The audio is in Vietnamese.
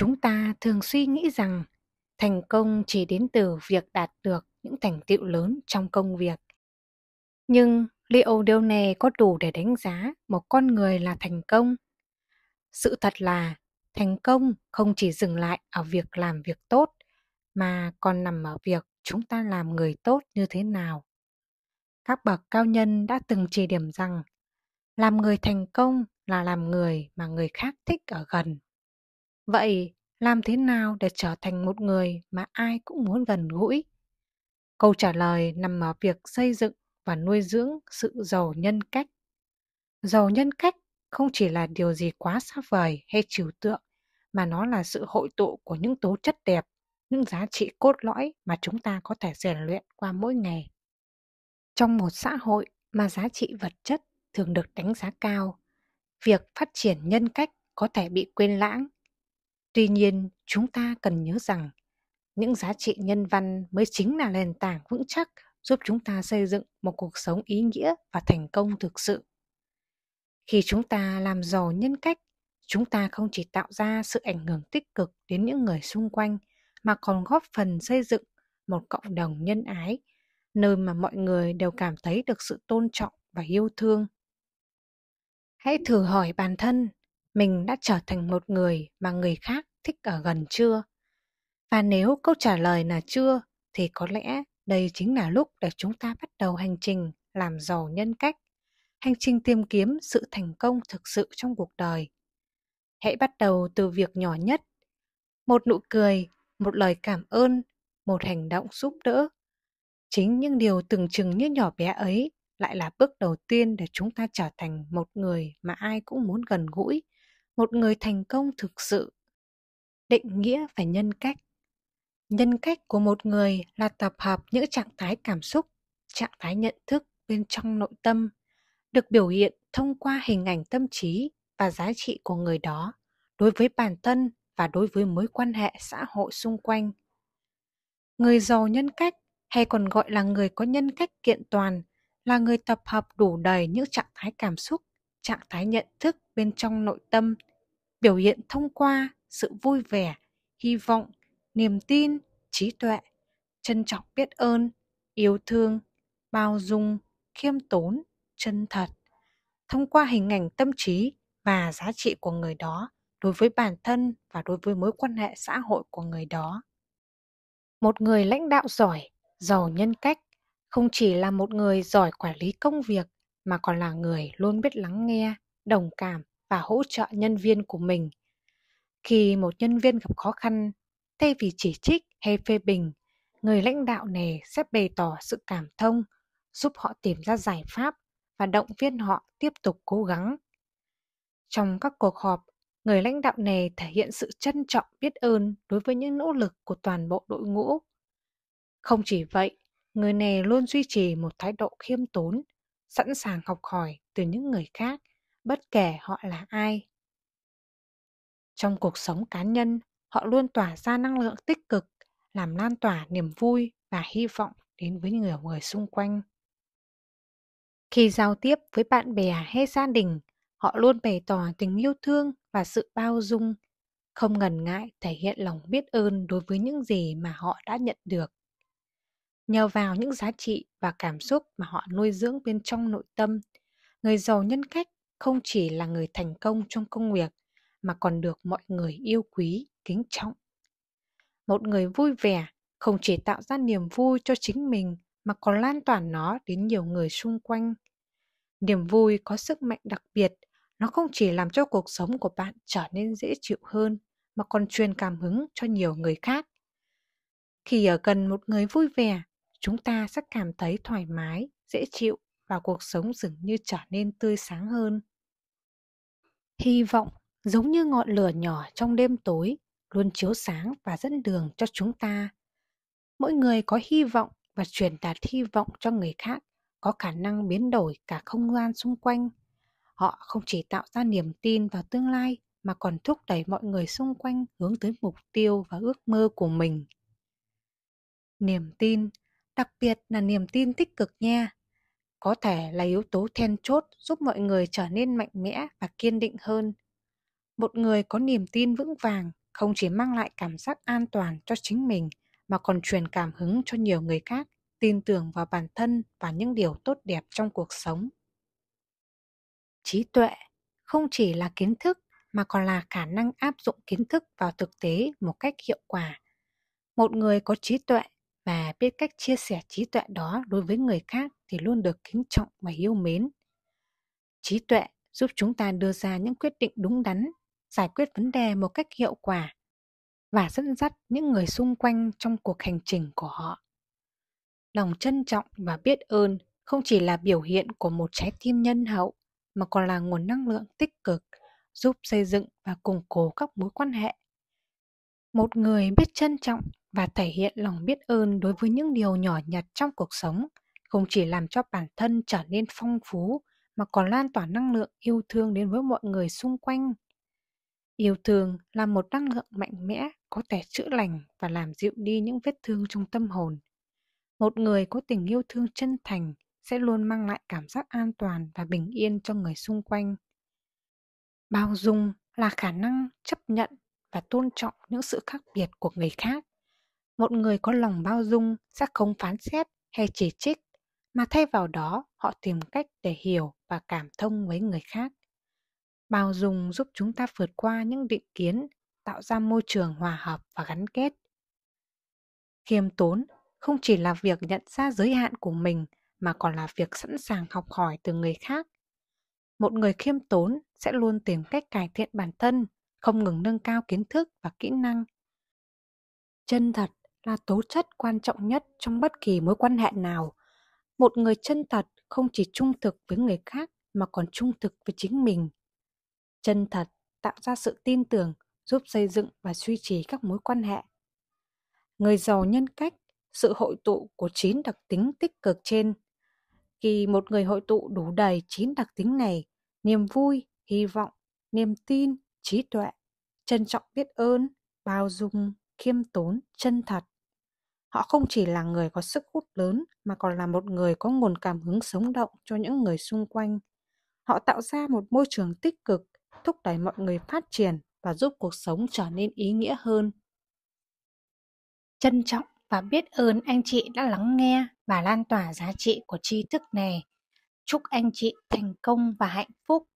chúng ta thường suy nghĩ rằng thành công chỉ đến từ việc đạt được những thành tựu lớn trong công việc nhưng liệu điều này có đủ để đánh giá một con người là thành công sự thật là thành công không chỉ dừng lại ở việc làm việc tốt mà còn nằm ở việc chúng ta làm người tốt như thế nào các bậc cao nhân đã từng chỉ điểm rằng làm người thành công là làm người mà người khác thích ở gần Vậy làm thế nào để trở thành một người mà ai cũng muốn gần gũi? Câu trả lời nằm ở việc xây dựng và nuôi dưỡng sự giàu nhân cách. Giàu nhân cách không chỉ là điều gì quá xa vời hay trừu tượng, mà nó là sự hội tụ của những tố chất đẹp, những giá trị cốt lõi mà chúng ta có thể rèn luyện qua mỗi ngày. Trong một xã hội mà giá trị vật chất thường được đánh giá cao, việc phát triển nhân cách có thể bị quên lãng Tuy nhiên, chúng ta cần nhớ rằng những giá trị nhân văn mới chính là nền tảng vững chắc giúp chúng ta xây dựng một cuộc sống ý nghĩa và thành công thực sự. Khi chúng ta làm giàu nhân cách, chúng ta không chỉ tạo ra sự ảnh hưởng tích cực đến những người xung quanh mà còn góp phần xây dựng một cộng đồng nhân ái, nơi mà mọi người đều cảm thấy được sự tôn trọng và yêu thương. Hãy thử hỏi bản thân mình đã trở thành một người mà người khác thích ở gần chưa? Và nếu câu trả lời là chưa, thì có lẽ đây chính là lúc để chúng ta bắt đầu hành trình làm giàu nhân cách, hành trình tìm kiếm sự thành công thực sự trong cuộc đời. Hãy bắt đầu từ việc nhỏ nhất, một nụ cười, một lời cảm ơn, một hành động giúp đỡ. Chính những điều tưởng chừng như nhỏ bé ấy lại là bước đầu tiên để chúng ta trở thành một người mà ai cũng muốn gần gũi, một người thành công thực sự định nghĩa và nhân cách nhân cách của một người là tập hợp những trạng thái cảm xúc trạng thái nhận thức bên trong nội tâm được biểu hiện thông qua hình ảnh tâm trí và giá trị của người đó đối với bản thân và đối với mối quan hệ xã hội xung quanh người giàu nhân cách hay còn gọi là người có nhân cách kiện toàn là người tập hợp đủ đầy những trạng thái cảm xúc trạng thái nhận thức bên trong nội tâm biểu hiện thông qua sự vui vẻ hy vọng niềm tin trí tuệ trân trọng biết ơn yêu thương bao dung khiêm tốn chân thật thông qua hình ảnh tâm trí và giá trị của người đó đối với bản thân và đối với mối quan hệ xã hội của người đó một người lãnh đạo giỏi giàu nhân cách không chỉ là một người giỏi quản lý công việc mà còn là người luôn biết lắng nghe đồng cảm và hỗ trợ nhân viên của mình. Khi một nhân viên gặp khó khăn, thay vì chỉ trích hay phê bình, người lãnh đạo này sẽ bày tỏ sự cảm thông, giúp họ tìm ra giải pháp và động viên họ tiếp tục cố gắng. Trong các cuộc họp, người lãnh đạo này thể hiện sự trân trọng biết ơn đối với những nỗ lực của toàn bộ đội ngũ. Không chỉ vậy, người này luôn duy trì một thái độ khiêm tốn, sẵn sàng học hỏi từ những người khác bất kể họ là ai. Trong cuộc sống cá nhân, họ luôn tỏa ra năng lượng tích cực, làm lan tỏa niềm vui và hy vọng đến với nhiều người xung quanh. Khi giao tiếp với bạn bè hay gia đình, họ luôn bày tỏ tình yêu thương và sự bao dung, không ngần ngại thể hiện lòng biết ơn đối với những gì mà họ đã nhận được. Nhờ vào những giá trị và cảm xúc mà họ nuôi dưỡng bên trong nội tâm, người giàu nhân cách không chỉ là người thành công trong công việc mà còn được mọi người yêu quý, kính trọng. Một người vui vẻ không chỉ tạo ra niềm vui cho chính mình mà còn lan tỏa nó đến nhiều người xung quanh. Niềm vui có sức mạnh đặc biệt, nó không chỉ làm cho cuộc sống của bạn trở nên dễ chịu hơn mà còn truyền cảm hứng cho nhiều người khác. Khi ở gần một người vui vẻ, chúng ta sẽ cảm thấy thoải mái, dễ chịu và cuộc sống dường như trở nên tươi sáng hơn. Hy vọng giống như ngọn lửa nhỏ trong đêm tối luôn chiếu sáng và dẫn đường cho chúng ta. Mỗi người có hy vọng và truyền đạt hy vọng cho người khác có khả năng biến đổi cả không gian xung quanh. Họ không chỉ tạo ra niềm tin vào tương lai mà còn thúc đẩy mọi người xung quanh hướng tới mục tiêu và ước mơ của mình. Niềm tin, đặc biệt là niềm tin tích cực nha có thể là yếu tố then chốt giúp mọi người trở nên mạnh mẽ và kiên định hơn một người có niềm tin vững vàng không chỉ mang lại cảm giác an toàn cho chính mình mà còn truyền cảm hứng cho nhiều người khác tin tưởng vào bản thân và những điều tốt đẹp trong cuộc sống trí tuệ không chỉ là kiến thức mà còn là khả năng áp dụng kiến thức vào thực tế một cách hiệu quả một người có trí tuệ và biết cách chia sẻ trí tuệ đó đối với người khác thì luôn được kính trọng và yêu mến. Trí tuệ giúp chúng ta đưa ra những quyết định đúng đắn, giải quyết vấn đề một cách hiệu quả và dẫn dắt những người xung quanh trong cuộc hành trình của họ. Lòng trân trọng và biết ơn không chỉ là biểu hiện của một trái tim nhân hậu mà còn là nguồn năng lượng tích cực giúp xây dựng và củng cố các mối quan hệ. Một người biết trân trọng và thể hiện lòng biết ơn đối với những điều nhỏ nhặt trong cuộc sống không chỉ làm cho bản thân trở nên phong phú mà còn lan tỏa năng lượng yêu thương đến với mọi người xung quanh. Yêu thương là một năng lượng mạnh mẽ có thể chữa lành và làm dịu đi những vết thương trong tâm hồn. Một người có tình yêu thương chân thành sẽ luôn mang lại cảm giác an toàn và bình yên cho người xung quanh. Bao dung là khả năng chấp nhận và tôn trọng những sự khác biệt của người khác một người có lòng bao dung sẽ không phán xét hay chỉ trích, mà thay vào đó họ tìm cách để hiểu và cảm thông với người khác. Bao dung giúp chúng ta vượt qua những định kiến, tạo ra môi trường hòa hợp và gắn kết. Khiêm tốn không chỉ là việc nhận ra giới hạn của mình mà còn là việc sẵn sàng học hỏi từ người khác. Một người khiêm tốn sẽ luôn tìm cách cải thiện bản thân, không ngừng nâng cao kiến thức và kỹ năng. Chân thật là tố chất quan trọng nhất trong bất kỳ mối quan hệ nào một người chân thật không chỉ trung thực với người khác mà còn trung thực với chính mình chân thật tạo ra sự tin tưởng giúp xây dựng và duy trì các mối quan hệ người giàu nhân cách sự hội tụ của chín đặc tính tích cực trên khi một người hội tụ đủ đầy chín đặc tính này niềm vui hy vọng niềm tin trí tuệ trân trọng biết ơn bao dung khiêm tốn chân thật Họ không chỉ là người có sức hút lớn mà còn là một người có nguồn cảm hứng sống động cho những người xung quanh. Họ tạo ra một môi trường tích cực, thúc đẩy mọi người phát triển và giúp cuộc sống trở nên ý nghĩa hơn. Trân trọng và biết ơn anh chị đã lắng nghe và lan tỏa giá trị của tri thức này. Chúc anh chị thành công và hạnh phúc.